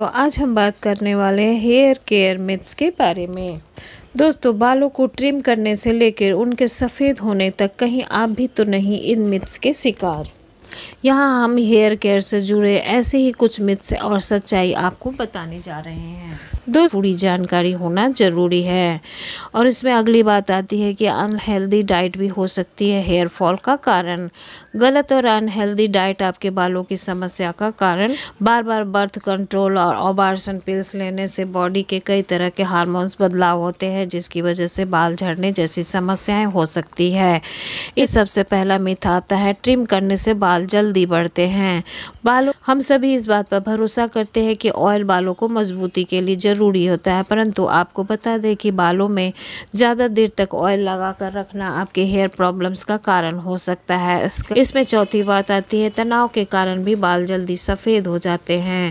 तो आज हम बात करने वाले हैं हेयर केयर मिथ्स के बारे में दोस्तों बालों को ट्रिम करने से लेकर उनके सफ़ेद होने तक कहीं आप भी तो नहीं इन मिथ्स के शिकार यहाँ हम हेयर केयर से जुड़े ऐसे ही कुछ मिथ्स और सच्चाई आपको बताने जा रहे हैं तो पूरी जानकारी होना ज़रूरी है और इसमें अगली बात आती है कि अनहेल्दी डाइट भी हो सकती है हेयर फॉल का कारण गलत और अनहेल्दी डाइट आपके बालों की समस्या का कारण बार बार बर्थ कंट्रोल और ओबार्सन पिल्स लेने से बॉडी के कई तरह के हार्मोन्स बदलाव होते हैं जिसकी वजह से बाल झड़ने जैसी समस्याएं हो सकती है इस सबसे पहला मिथ आता है ट्रिम करने से बाल जल्दी बढ़ते हैं बालों हम सभी इस बात पर भरोसा करते हैं कि ऑयल बालों को मजबूती के लिए ज़रूरी होता है परंतु आपको बता दें कि बालों में ज़्यादा देर तक ऑयल लगा कर रखना आपके हेयर प्रॉब्लम्स का कारण हो सकता है इसमें चौथी बात आती है तनाव के कारण भी बाल जल्दी सफ़ेद हो जाते हैं